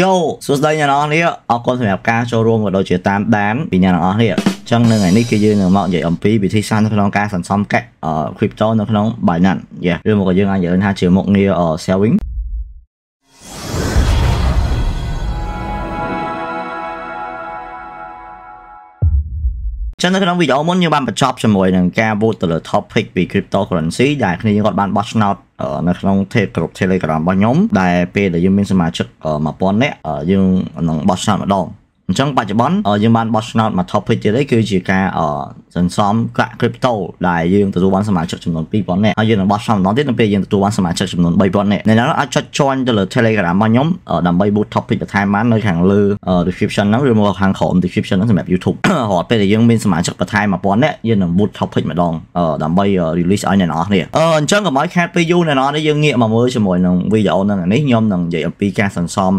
យោសួស្តីអ្នកនរនេះអរគុណសម្រាប់ការចូលរួមក៏ដូចជាតាមដានពីអ្នកនរនេះអញ្ចឹងនៅថ្ងៃនេះគឺយើងនឹងមកនិយាយអំពីវិធីសាស្ត្រនៅក្នុងការសន្សំកាក់ crypto នៅក្នុង Binance យេឬមកក៏យើងអាចនិយាយថាជាមុខងារ selling ចឹងនៅក្នុងវីដេអូមុនយើងបានបញ្ចប់ជាមួយនឹងការ vote ទៅលើ topic ពី cryptocurrency ដែលគ្នាយើងគាត់បានបោះឆ្នោតនៅក្នុងថេក្រុម Telegram របស់ខ្ញុំ ដែលពេលដែលយើងមានសមាជិក1000នាក់យើងនឹងបោះឆ្នោតម្ដងអញ្ចឹងបច្ចុប្បន្នយើងបានបោះឆ្នោតមក topic ទៀតឯងគឺជាការសន្សំប្រាក់ crypto ដែលយើងទទួលបានសមាជិកចំនួន2000នាក់ហើយយើងនឹងបោះឆ្នោតម្ដងទៀតនៅពេលយើងទទួលបានសមាជិកចំនួន3000នាក់នៅឡើយអាចចុច join ទៅលើ Telegram របស់ខ្ញុំដើម្បី boost topic បន្ថែមបាននៅខាងលើ description ហ្នឹងឬមកខាងក្រោម description ហ្នឹងសម្រាប់ YouTube រាល់ពេលដែលយើងមានសមាជិកបន្ថែម1000នាក់យើងនឹង boost topic ម្ដងដើម្បី release ឲ្យអ្នកនរគ្នាអញ្ចឹងកុំឲ្យខាតពេលយូរអ្នកនរនេះយើងងាកមកមើលជាមួយនឹង video ហ្នឹងនេះខ្ញុំនឹងនិយាយអំពីការសន្សំ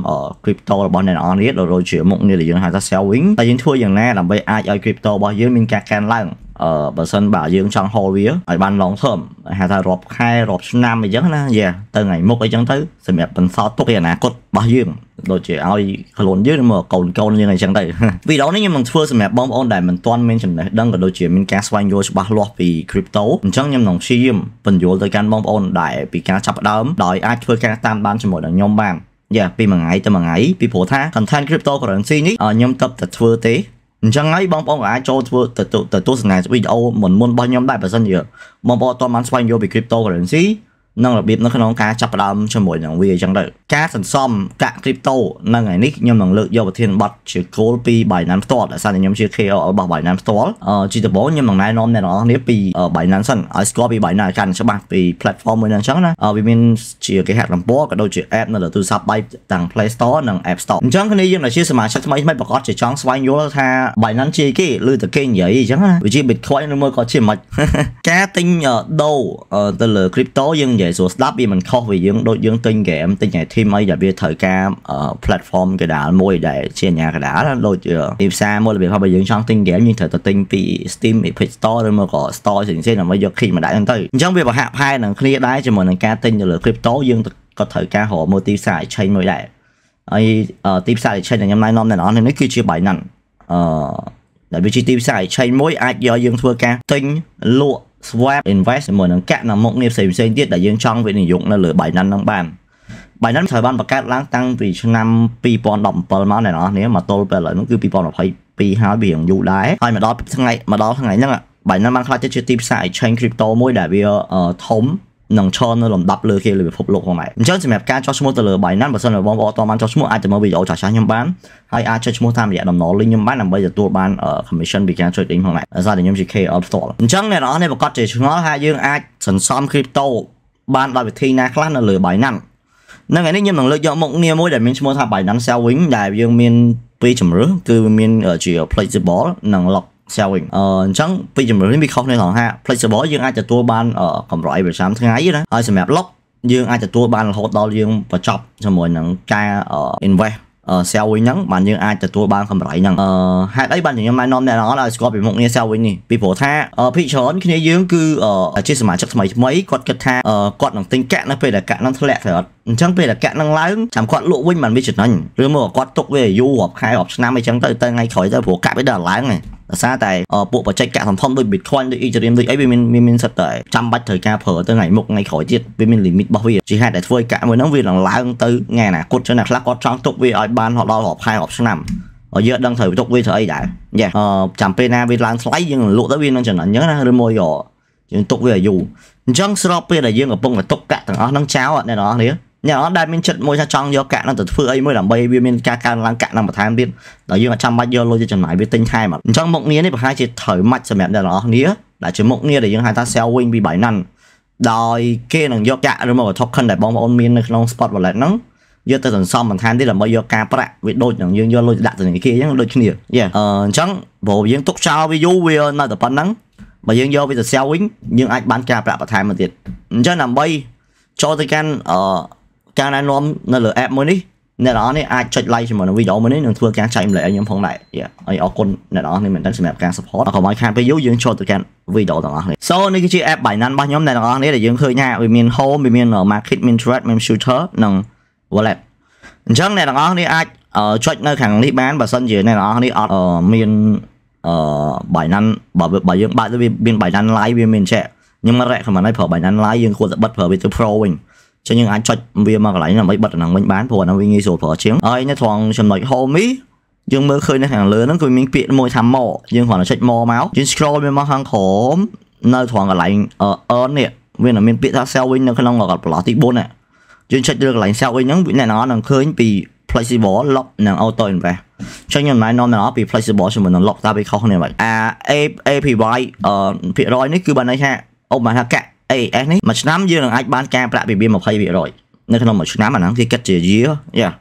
crypto របស់អ្នកនរនេះដោយជាមុខងារដែលយើងហៅថា selling តែយើងធ្វើយ៉ាងណាដើម្បីអាចឲ្យ crypto របស់យើងមានការកើនឡើងអឺបើសិនបើយើងចង់ហូលវាឲ្យបាន long term ហៅថារាប់ខែរាប់ឆ្នាំអីចឹងណាយ៉ាទៅថ្ងៃមុខអីចឹងទៅសម្រាប់បន្សល់ទុកឯអនាគតរបស់យើងដូចជាឲ្យខ្លួនយើងមកកូនកូនយើងអីចឹងទៅវីដេអូនេះខ្ញុំនឹងធ្វើសម្រាប់បងប្អូនដែលមិនទាន់មានចំណេះដឹងក៏ដូចជាមានការស្វែងយល់ច្បាស់លាស់ពី crypto អញ្ចឹងខ្ញុំនឹងព្យាយាមបញ្យល់ទៅកាន់បងប្អូនដែលពីការចាប់ផ្ដើមដោយអាចធ្វើការតាមដានជាមួយនឹងខ្ញុំបានយ៉ាពីមួយថ្ងៃទៅមួយថ្ងៃពីព្រោះថា content cryptocurrency នេះខ្ញុំតបតែធ្វើទេអញ្ចឹងហើយបងប្អូនក៏អាចចូលធ្វើទៅទៅទស្សនាវីដេអូមុនមុនរបស់ខ្ញុំដែរបើសិនជាបងប្អូនអត់ទាន់បានស្វែងយល់ពី cryptocurrency និងរបៀបនៅក្នុងការចាប់ផ្ដើមជាមួយនឹងវាអញ្ចឹងទៅការសន្សំកាក់ crypto នឹងថ្ងៃនេះខ្ញុំនឹងលើកយកប្រធានបទជាគោលពី Binance ផ្ទាល់ដោយសារតែខ្ញុំជា KOL របស់ Binance ផ្ទាល់ជាដំបូងខ្ញុំនឹងណែនាំអ្នកនរគ្នាពី Binance សិនឲ្យស្គាល់ពី Binance កាន់ច្បាស់ពី platform មួយនឹងអញ្ចឹងណាវាមានជាគេហទំព័រក៏ដូចជា app នៅលើទូរស័ព្ទដៃទាំង Play Store និង App Store អញ្ចឹងគ្នាយើងដែលជាសមាជិកថ្មីថ្មីប្រកាសជាចង់ស្វែងយល់ថា Binance ជាគេឬតែគេនិយាយអញ្ចឹងណាវាជា Bitcoin ឬមួយក៏ជាមិនការទិញដូរទៅលើ crypto យើងនិយាយនិយាយស្រួលស្ដាប់វាមិនខុសវាយើងដូចយើងទិញហ្គេមទិញឯ team អីដែលវាត្រូវការ platform កដាលមួយដែលជាអញ្ញាកដាលដូចទីផ្សារមួយរបៀបថាបើយើងចង់ទិញហ្គេមយើងត្រូវទៅទិញពី Steam Epic Store ឬមកក៏ store ផ្សេងៗដើម្បីយក key មកដាក់ហ្នឹងទៅអញ្ចឹងវាប្រហាក់ប្រហែលនឹងគ្នាដែរជាមួយនឹងការទិញទៅលើ crypto យើងក៏ត្រូវការរកមើលទីផ្សារ exchange មួយដែរហើយទីផ្សារ exchange ដែលខ្ញុំណែនាំដល់អ្នកនរនេះគឺជា Binance អឺដែលវាជាទីផ្សារ exchange មួយអាចយកយើងធ្វើការទិញលក់ swap invest ជាមួយនឹងកណមុខងារផ្សេងផ្សេងទៀតដែលយើងចង់វិនិយោគនៅលើ Binance ហ្នឹងបាន Binance ត្រូវបានបង្កើតឡើងតាំងពីឆ្នាំ2017មកអ្នកនរនេះមកទល់ពេលឥឡូវហ្នឹងគឺ2022ហើយវារៀងយូរដែរហើយមកដល់ថ្ងៃមកដល់ថ្ងៃហ្នឹង Binance បានខ្លាចទៅជាទីផ្សារ exchange crypto មួយដែលវាធំនឹងឈរនៅលំដាប់លើគេលើពិភពលោកផងដែរអញ្ចឹងសម្រាប់ការចោះឈ្មោះទៅលើ Binance បើសិនជាបងប្អូនតបានចោះឈ្មោះអាចទៅមើលវីដេអូចាស់ៗខ្ញុំបានហើយអាចចោះឈ្មោះតាមរយៈដំណលីងខ្ញុំបានដើម្បីទទួលបាន commission ពីការ trading ផងដែរដោយសារតែខ្ញុំជា KOL ផ្ទាល់អញ្ចឹងអ្នកនរអស់នេះប្រកាសជាឆ្ងល់ថាយើងអាចសន្សំ crypto បានដោយវិធីណាខ្លះនៅលើ Binance នឹងឯនេះខ្ញុំនឹងលើកយកមុខងារមួយដែលមានឈ្មោះថា Binance Selling ដែលយើងមានពីរជំរើសគឺមានជា flexible និង lock ផ្សេងវិញអញ្ចឹងពីជំនឿនេះវាខុសគ្នាត្រង់ថា flexible យើងអាចទទួលបានកម្រៃប្រចាំថ្ងៃណាហើយសម្រាប់ lock យើងអាចទទួលបានរហូតដល់យើងបញ្ចប់ជាមួយនឹងការ invest សែវវិញហ្នឹងបានយើងអាចទទួលបានកម្រៃហ្នឹងអឺហេតុអីបានខ្ញុំណែនាំអ្នកនរឲ្យស្គាល់ពីមុខងារសែវវិញនេះពីព្រោះថាភិកច្រើនគ្នាយើងគឺជាសមាជិកថ្មីថ្មីគាត់គិតថាគាត់នឹងទិញកាក់នៅពេលដែលកាក់ហ្នឹងធ្លាក់ទៅអត់អញ្ចឹងពេលដែលកាក់ហ្នឹងឡើងចាំគាត់លក់វិញមិនវាចំណេញឬមកគាត់ទុកវាយូររាប់ខែរាប់ឆ្នាំអីចឹងទៅទៅថ្ងៃក្រោយទៅព្រោះកាក់វាដល់ឡើងហ្នឹងដោយសារតែពួកបច្ចេកធំធំដូច Bitcoin ដូច Ethereum ដូចអីវាមានមានសិតតែចាំបាច់ត្រូវការប្រើទៅថ្ងៃមុខថ្ងៃក្រោយទៀតវាមាន limit របស់វាជាហេតុដែលធ្វើឲ្យកាក់មួយហ្នឹងវាឡើងឡើងទៅថ្ងៃអនាគតចឹងណាខ្លះគាត់ចង់ទុកវាឲ្យបានដល់រាប់ខែរាប់ឆ្នាំឲ្យយើងដឹងត្រូវទុកវាធ្វើអីដែរយ៉ាចាំពេលណាវាឡើងថ្លៃយើងលក់ទៅវានឹងចំណេញចឹងណាឬមួយក៏យើងទុកវាឲ្យយូរអញ្ចឹងស្របពេលដែលយើងកំពុងតែទុកកាក់ទាំងអស់ហ្នឹងចោលអ្នកនរនេះអ្នកអត់ដែលមានចិត្តមួយថាចង់យកកាក់នឹងទៅធ្វើអីមួយដើម្បីវាមានការកើនឡើងកាក់នឹងបន្ថែមទៀតដល់យើងអាចចាំបាច់យកលុយទៅចំណាយវាទិញថែមអញ្ចឹងមុខងារនេះប្រហែលជាត្រូវម៉ាច់សម្រាប់អ្នកទាំងអស់គ្នាដែលជាមុខងារដែលយើងហៅថា selling ពី Binance ដោយគេនឹងយកកាក់ឬមក token ដែលបងប្អូនមាននៅក្នុង spot wallet ហ្នឹងយកទៅសន្សំបន្ថែមទៀតដើម្បីយកការប្រាក់វាដូចនឹងយើងយកលុយដាក់ទៅធនាគារអញ្ចឹងដូចគ្នាយេអញ្ចឹងព្រោះយើងទុកចោលវាយូរវានៅតែប៉ុណ្្នឹងបើយើងយកវាទៅ sell វិញយើងអាចបានការប្រាក់បន្ថែមមកទៀតអញ្ចឹងដើម្បីចូលទៅកាន់អឺការណែនាំនៅលើ app មួយនេះអ្នកនរនេះអាចចុច like ជាមួយនឹងវីដេអូមួយនេះនឹងធ្វើការចែករំលែកឲ្យខ្ញុំផងដែរយាអរគុណអ្នកនរនេះមែនទែនសម្រាប់ការ support កុំឲ្យខាតពេលយូរយើងចូលទៅកាន់វីដេអូទាំងអស់នេះ So នេះគឺជា app Binance របស់ខ្ញុំអ្នកនរនេះដែលយើងឃើញថាវាមាន home វាមាន market មាន trade មាន future និង wallet អញ្ចឹងអ្នកនរនេះអាចចុចនៅខាងនេះបានបើសិនជាអ្នកនរនេះអត់មានអឺ Binance បើបើយើងបើកទៅវាមាន Binance Live វាមានចែកខ្ញុំ recommend ឲ្យប្រើ Binance Live យើងគួរតែបិទប្រើវាទៅ Pro វិញចឹងយើងអាចចុចវាមកកន្លែងដើម្បីបិទអាហ្នឹងវិញបានព្រោះអាហ្នឹងវាងាយស្រួលប្រើជាងហើយនៅត្រង់ចំណុច home នេះយើងមើលឃើញនៅខាងលើហ្នឹងគឺមានពាក្យមួយថា more យើងគ្រាន់តែចុច more មកយើង scroll វាមកខាងក្រោមនៅត្រង់កន្លែង earn នេះវានឹងមានពាក្យថា sell វិញនៅក្នុងកន្លោះទី4ហ្នឹងយើងចុចលើកន្លែង sell វិញហ្នឹងអ្នកណានឹងឃើញពី flexible lock និង auto invest ចឹងខ្ញុំមិនណែនាំពី flexible ជាមួយនឹង lock តើវាខុសគ្នាមិនអា APY ភាគរយនេះគឺបានន័យថាអូបានថាកាក់ AS នេះមួយឆ្នាំយើងនឹងអាចបានការប្រាក់ពីវា20%នៅក្នុងមួយឆ្នាំអាហ្នឹងគេគិតជា year យ៉ា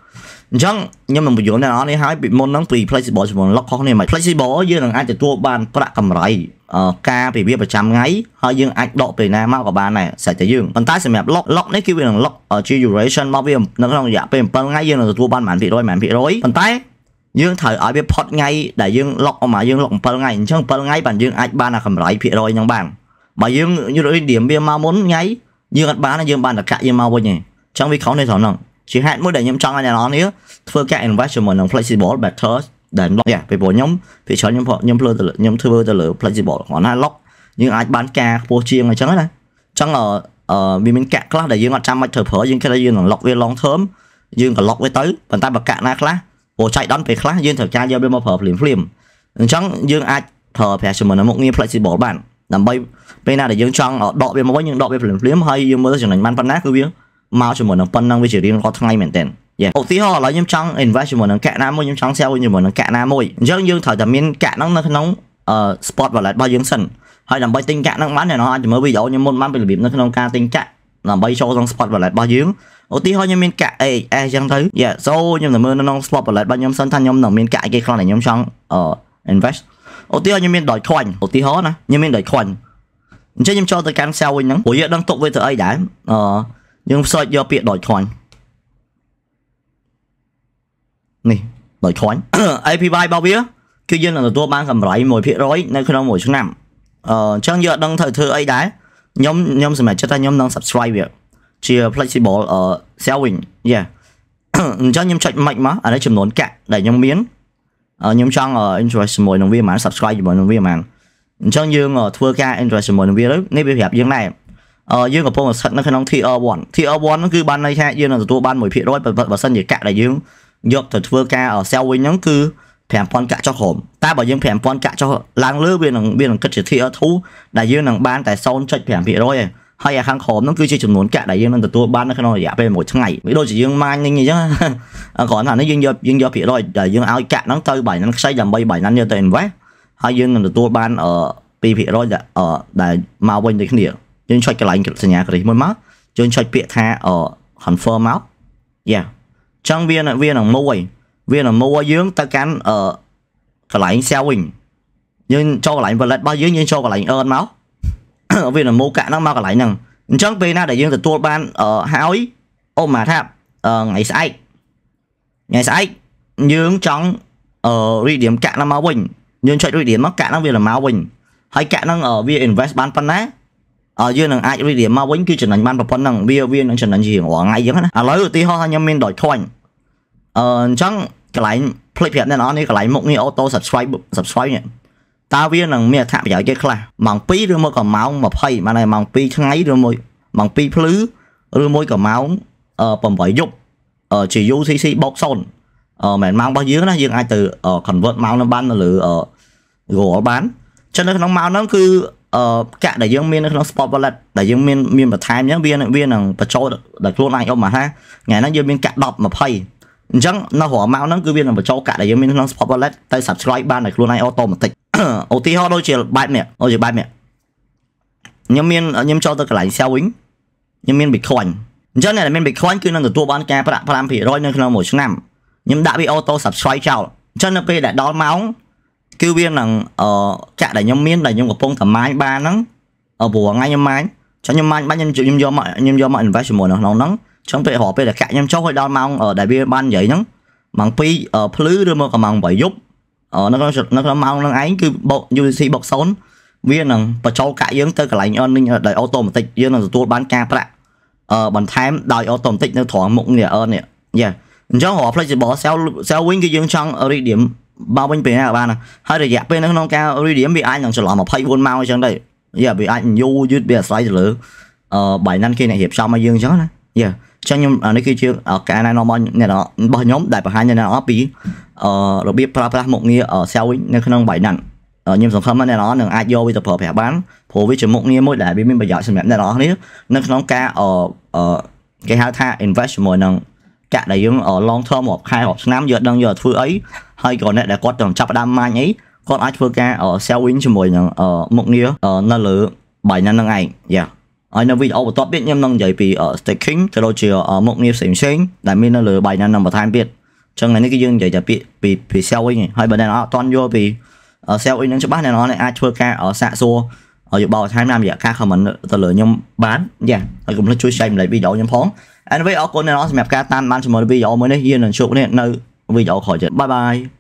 អញ្ចឹងខ្ញុំនឹងបញ្យល់អ្នកនរនេះឲ្យពីមុនហ្នឹងពី flexible ជាមួយ lock ខុសនេះមិន flexible យើងនឹងអាចទទួលបានប្រាក់កម្រៃការពីវាប្រចាំថ្ងៃហើយយើងអាចដកពេលណាមកក៏បានដែរស្អាតតែយើងប៉ុន្តែសម្រាប់ lock lock នេះគឺវានឹង lock ជា duration មកវានៅក្នុងរយៈពេល7ថ្ងៃយើងនឹងទទួលបានប្រហែល100%ប៉ុន្តែយើងត្រូវឲ្យវាផុតថ្ងៃដែលយើង lock អស់មកយើង lock 7ថ្ងៃអញ្ចឹង7ថ្ងៃបានយើងអាចបានអាកម្រៃភាគរយហ្នឹងបានបើយើងយល់អីឌីមវាមកមុនថ្ងៃយើងអត់បានយើងបានតែកាក់យើងមកវិញឯងអញ្ចឹងវាខុសនៅត្រង់ហ្នឹងជាហេតុមួយដែលខ្ញុំចង់ឲ្យអ្នកនរនេះធ្វើការ invest ជាមួយនឹង flexible better ដែល lock យ៉ាពីព្រោះខ្ញុំពីច្រើនខ្ញុំខ្ញុំធ្វើទៅខ្ញុំធ្វើទៅលើ flexible គ្រាន់តែ lock យើងអាចបានការខ្ពស់ជាងអញ្ចឹងណាអញ្ចឹងអឺវាមានកាក់ខ្លះដែលយើងអត់ចាំបាច់ធ្វើប្រើយើងគិតថាយើងនឹង lock វា long term យើងក៏ lock វាទៅប៉ុន្តែបើកាក់ណាខ្លះព្រោះចៃដន្យពេលខ្លះយើងត្រូវការយកវាមកប្រើភ្លាមភ្លាមអញ្ចឹងយើងអាចប្រើប្រាស់ជាមួយនឹងមុខងារ flexible បានដើម្បីពេលណាដែលយើងចង់ដកវាមកវិញយើងដកវាភ្លាមភ្លាមហើយយើងមើលចំណេញបានប៉ុណ្ណាគឺវាមកជាមួយនឹងប៉ុណ្ណឹងវាជារៀងរាល់ថ្ងៃមែនទែនយ៉ាឧទាហរណ៍ឥឡូវខ្ញុំចង់ invest ជាមួយនឹងកាក់ណាមួយខ្ញុំចង់ sell ជាមួយនឹងកាក់ណាមួយអញ្ចឹងយើងត្រូវតែមានកាក់ហ្នឹងនៅក្នុង spot wallet របស់យើងសិនហើយដើម្បីទិញកាក់ហ្នឹងបានអ្នកនរអាចមើលវីដេអូខ្ញុំមុនបានពីរបៀបនៅក្នុងការទិញកាក់ដើម្បីចូលក្នុង spot wallet របស់យើងឧទាហរណ៍ខ្ញុំមានកាក់ AS អញ្ចឹងទៅយ៉ា so ខ្ញុំទៅមើលនៅក្នុង spot wallet របស់ខ្ញុំសិនថាខ្ញុំនៅមានកាក់គេខ្លះដែលខ្ញុំចង់ invest ឧទាហរណ៍ខ្ញុំមានដុយខ្វាញ់ឧទាហរណ៍ណាខ្ញុំមានដុយខ្វាញ់អញ្ចឹងខ្ញុំចូលទៅកាន់ cell វិញហ្នឹងព្រោះយើងដឹងទុកវាទៅអីដែរអឺយើងផ្សោចយកពាក្យដុយខ្វាញ់នេះដុយខ្វាញ់ APY របស់វាគឺយើងនឹងទទួលបានកម្រៃ1%នៅក្នុងមួយឆ្នាំអឺអញ្ចឹងយើងអត់ដឹងត្រូវធ្វើអីដែរខ្ញុំខ្ញុំសម្រេចចិត្តថាខ្ញុំនឹង subscribe វាជា flexible selling yeah អញ្ចឹងខ្ញុំចុចមិនមកអានេះចំនួនកាក់ដែលខ្ញុំមានខ្ញុំចង់ interact ជាមួយនឹងវាហ្មង subscribe ជាមួយនឹងវាហ្មងអញ្ចឹងយើងធ្វើការ interact ជាមួយនឹងវាទៅនេះវាប្រាប់យើងដែរយើងកំពុងស្ថិតនៅក្នុង TR1 TR1 ហ្នឹងគឺបានន័យថាយើងនឹងទទួលបាន1%បើសិនជាកាក់ដែលយើងយកទៅធ្វើការ sell វិញហ្នឹងគឺ5000កាក់ចុះក្រោមតែបើយើង5000កាក់ចុះឡើងលើវានឹងវានឹងគិតជា TR2 ដែលយើងនឹងបានតែ0.5%ឯងហើយអាខាងក្រោមហ្នឹងគឺជាចំនួនកាក់ដែលយើងនឹងទទួលបាននៅក្នុងរយៈពេលមួយថ្ងៃវាដូចជាយើងម៉ាញនឹងអញ្ចឹងគ្រាន់ថានេះយើងយកយើងយកភាគរយដែលយើងឲ្យកាក់ហ្នឹងទៅ Binance ខ្ចីដើម្បី Binance យកទៅ invest ហើយយើងនឹងទទួលបានអឺ2%ដែលមកវិញដូចគ្នាយើងចុចកន្លែងសញ្ញាក្រិះមួយមកយើងចុចពាក្យថា confirm មកយ៉ាចឹងវាវានឹងមួយវានឹងមួយយើងទៅកាន់អឺកន្លែង selling យើងចូលកន្លែង wallet របស់យើងយើងចូលកន្លែង earn មកវានមោកៈហ្នឹងមកកន្លែងហ្នឹងអញ្ចឹងពេលណាដែលយើងទទួលបានហើយអូម៉ាថាថ្ងៃស្អែកថ្ងៃស្អែកយើងចង់រីឌៀមកាក់ហ្នឹងមកវិញយើងចុចរីឌៀមមកកាក់ហ្នឹងវាមកវិញហើយកាក់ហ្នឹងវា invest បានប៉ុណ្ណាយើងនឹងអាចរីឌៀមមកវិញគឺចំណេញបានប្រព័ន្ធហ្នឹងវាវានឹងចំណេញជារៀងរាល់ថ្ងៃអញ្ចឹងណាឥឡូវឧទាហរណ៍ថាខ្ញុំមាន100អញ្ចឹងកន្លែងភ្លេចប្រាប់អ្នកនរនេះកន្លែងមុខនេះ auto subscribe subscribe នេះតើវានឹងមានអត្ថប្រយោជន៍យ៉ាងខ្លះម៉ោង2ឬមួយក៏ម៉ោង20បានម៉ោង2ថ្ងៃឬមួយម៉ោង2ភ្លឺឬមួយក៏ម៉ោង8យប់ជា UCC បូក0មិនម៉ោងរបស់យើងណាយើងអាចទៅ convert ម៉ោងនោះបាននៅលើ Google បានចឹងនៅក្នុងម៉ោងហ្នឹងគឺកាក់ដែលយើងមាននៅក្នុង Spot Wallet ដែលយើងមានមានបន្ថែមអញ្ចឹងវាវានឹងបញ្ចូលដល់ខ្លួនឯងអ៊ំមកថាថ្ងៃហ្នឹងយើងមានកាក់10 20អញ្ចឹងនៅរាល់ម៉ោងហ្នឹងគឺវានឹងបញ្ចូលកាក់ដែលយើងមានក្នុង Spot Wallet ទៅ subscribe បានដល់ខ្លួនឯង automatic ឧទាហរណ៍ដូចជាបែបនេះដូចជាបែបនេះខ្ញុំមានខ្ញុំចូលទៅកន្លែង sell វិញខ្ញុំមាន Bitcoin អញ្ចឹងអ្នកដែលមាន Bitcoin គឺនឹងទទួលបានការប្រាក់5%នៅក្នុងមួយឆ្នាំខ្ញុំដាក់វា auto subscribe ចោលអញ្ចឹងនៅពេលដែលដល់ម៉ោងគឺវានឹងអឺចាក់ដែលខ្ញុំមានដែលខ្ញុំកំពុងតែម៉ាញបានហ្នឹងព្រោះថ្ងៃខ្ញុំម៉ាញចឹងខ្ញុំម៉ាញបាញ់ខ្ញុំខ្ញុំយកមកខ្ញុំយកមក invest ជាមួយនៅក្នុងហ្នឹងចឹងពេលរហពេលដែលកាក់ខ្ញុំចុះឲ្យដល់ម៉ោងដែលវាបាននិយាយហ្នឹងម៉ោង2ភ្លឺឬមកក៏ម៉ោង8យប់នៅក្នុងនៅក្នុងម៉ោងនឹងឯងគឺបក UCC បក0វានឹងបញ្ចូលកាក់យើងទៅកន្លែង earning ដោយ automatic យើងនឹងទទួលបានការប្រាក់អឺបន្ថែមដោយ automatic នៅត្រង់មុខនេះ earn នេះយ៉ាអញ្ចឹងរាល់ flexible sell sell វិញគឺយើងចង់ redeem មកវិញពេលណាបានហើយរយៈពេលនៅក្នុងការ redeem វាអាចនឹងចន្លោះ24ម៉ោងអញ្ចឹងដែរយ៉ាវាអាចយូរយឺតវាអាស្រ័យទៅលើអឺ Binance គេអ្នករៀបចំឲ្យយើងអញ្ចឹងណាយ៉ាចឹងខ្ញុំនេះគឺជាការណែនាំរបស់ខ្ញុំដែលបង្ហាញនៅអ្នកនរពីរបៀបប្រើប្រាស់មុខងារ selling នៅក្នុង Binance ខ្ញុំសង្ឃឹមថាអ្នកនរនឹងអាចយកវាទៅប្រើប្រាស់បានព្រោះវាជាមុខងារមួយដែលវាមានប្រយោជន៍សម្រាប់អ្នកនរនេះនៅក្នុងការគេហៅថា invest ជាមួយនឹងកាក់ដែលយើង long term រាប់ខែរាប់ឆ្នាំយកដឹងយកធ្វើអីហើយក៏អ្នកដែលគាត់ចង់ចាប់ផ្ដើមម៉ាញអីគាត់អាចធ្វើការ selling ជាមួយនឹងមុខងារនៅលើ Binance ហ្នឹងឯងយ៉ាហើយនៅវីដេអូបន្ទាប់ទៀតខ្ញុំនឹងនិយាយពី staking ទៅដូចជាមុខងារផ្សេងផ្សេងដែលមាននៅលើ Binance នឹងបន្ថែមទៀតអញ្ចឹងថ្ងៃនេះគឺយើងនិយាយតែពាក្យពីពី sell វិញហើយបើអ្នកនរអត់ទាន់យល់ពី sell វិញនឹងច្បាស់អ្នកនរអាចធ្វើការសាកសួរយោបល់បន្ថែមតាមរយៈការ comment ទៅលើខ្ញុំបានយ៉ាហើយកុំភ្លេចជួយ share ម្លេចវីដេអូខ្ញុំផង anyway អរគុណអ្នកនរសម្រាប់ការតាមដានជាមួយវីដេអូមួយនេះយើងនឹងជួបគ្នានៅវីដេអូក្រោយទៀត bye bye